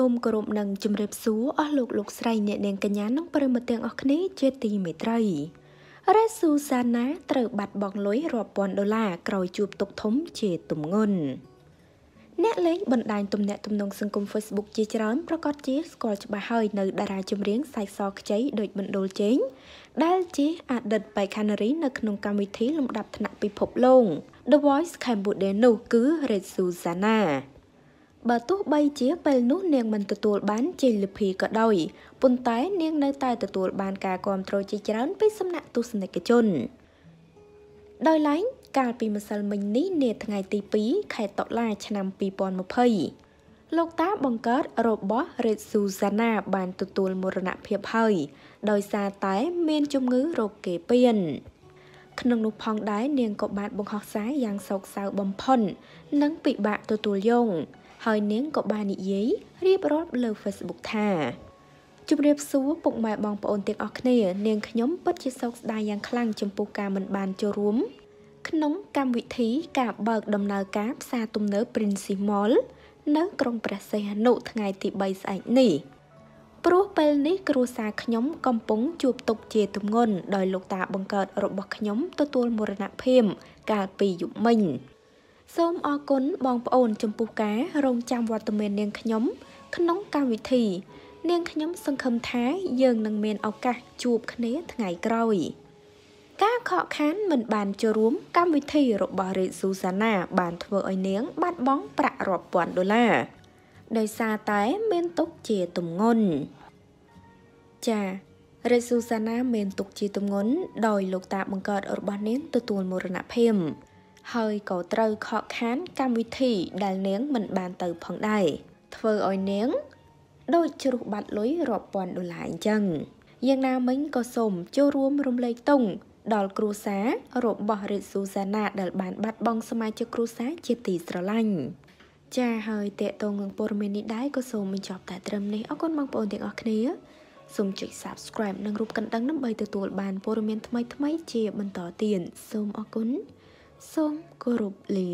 សូមគោរពនិងជម្រាបសួរអស់លោកលោកស្រីអ្នកនាងកញ្ញានិងប្រិមត្តទាំងអស់គ្នា ជាទីមេត្រីរ៉េស៊ូសាណាត្រូវបាត់បង់លុយរាប់ពាន់ដុល្លារក្រោយជួបទុកធំជាទំងន់អ្នកលេងបណ្ដាញទំនាក់ទំនងសង្គម Facebook ជាច្រើនប្រកាសជាស្គាល់ច្បាស់ហើយនៅ តារាចម្រៀងសាយសខ្ចីដូចមណ្ឌលជេងដែលជាអតីតបេក្ខនារី នៅក្នុងកម្មវិធីលំដាប់ថ្នាក់ពិភពលោក The Voice Cambodia នោះគឺ Red Susanna បើទោះបីជាពេលនោះនាងមិនទទួលបានជ័យលាភីក៏ដោយប៉ុន្តែ នាងនៅតែទទួលបានការគាំទ្រជាច្រើនពីសំណាក់ទស្សនិកជន ដោយឡែកកាលពីម្សិលមិញនេះនាថ្ងៃទី2ខែតុលា ឆ្នាំ2020លោកតាបង្កើតរបស់រេតស៊ូសាណា បានទទួលមរណភាពហើយដោយសារតែមានជំងឺរោគគេពៀនក្នុងនោះផងដែរនាងក៏បានបង្ហោះសារយ៉ាងសោកសៅបំផុននិងពិបាកទទួលយងហើយនាងក៏បាននិយាយរៀបរាប់លើ Facebook ថាជំរាបសួរពុកម៉ែបងប្អូនទាំងអស់គ្នានាងខ្ញុំពិតជាសោកស្ដាយយ៉ាងខ្លាំងចំពោះការមិនបានចូលរួមក្នុងកម្មវិធីការបើកដំណើរការផ្សារទំនើប Prince Mall នៅក្រុងព្រះសីហនុថ្ងៃទី3ស្អែកនេះព្រោះពេលនេះគ្រួសារខ្ញុំកំពុងជួបទុក្ខជាទម្ងន់ដោយលោកតា បង្កើត របស់ខ្ញុំ ទទួលមរណភាពកាលពីយប់មិញសូមអរគុណបងប្អូនចំពោះការរងចាំវត្តមាននាងខ្ញុំក្នុងកម្មវិធី នាងខ្ញុំសង្ឃឹមថាយើងនឹងមានឱកាសជួបគ្នាថ្ងៃក្រោយ ការខកខានមិនបានចូលរួមកម្មវិធីរបស់រាជស៊ូសាណាបានធ្វើឲ្យនាង បាត់បង់ប្រាក់រាប់ពាន់ដុល្លារដោយសារតែមានទុកជាទំងន់ចារាជស៊ូសាណាមានទុកជាទំងន់ដោយលោកតាបង្កើតរបស់នាងទទួលមរណភាពហើយក៏ត្រូវខកខានកម្មវិធី ដែលនាងមិនបានទៅផងដែរធ្វើឲ្យនាង ដូចជ្រុះបាត់លុយរាប់ពាន់ដុល្លារអញ្ចឹងយ៉ាងណាមិញក៏សូមចូលរួមរំលែកទុង ដល់គ្រួសាររបស់រិទ្ធស៊ូសាណាដែល បានបាត់បង់សមាជិកគ្រួសារជាទីស្រឡាញ់ចាហើយតេតងនឹងព័ត៌មាននេះដែរក៏សូមបញ្ចប់តែត្រឹមនេះអរគុណបងប្អូនទាំងអស់គ្នាសូមចុច Subscribe និងរូបកណ្ដឹងដើម្បីទទួលបានព័ត៌មានថ្មីៗជាបន្តទៀតសូមអរគុណសូមគោរពលា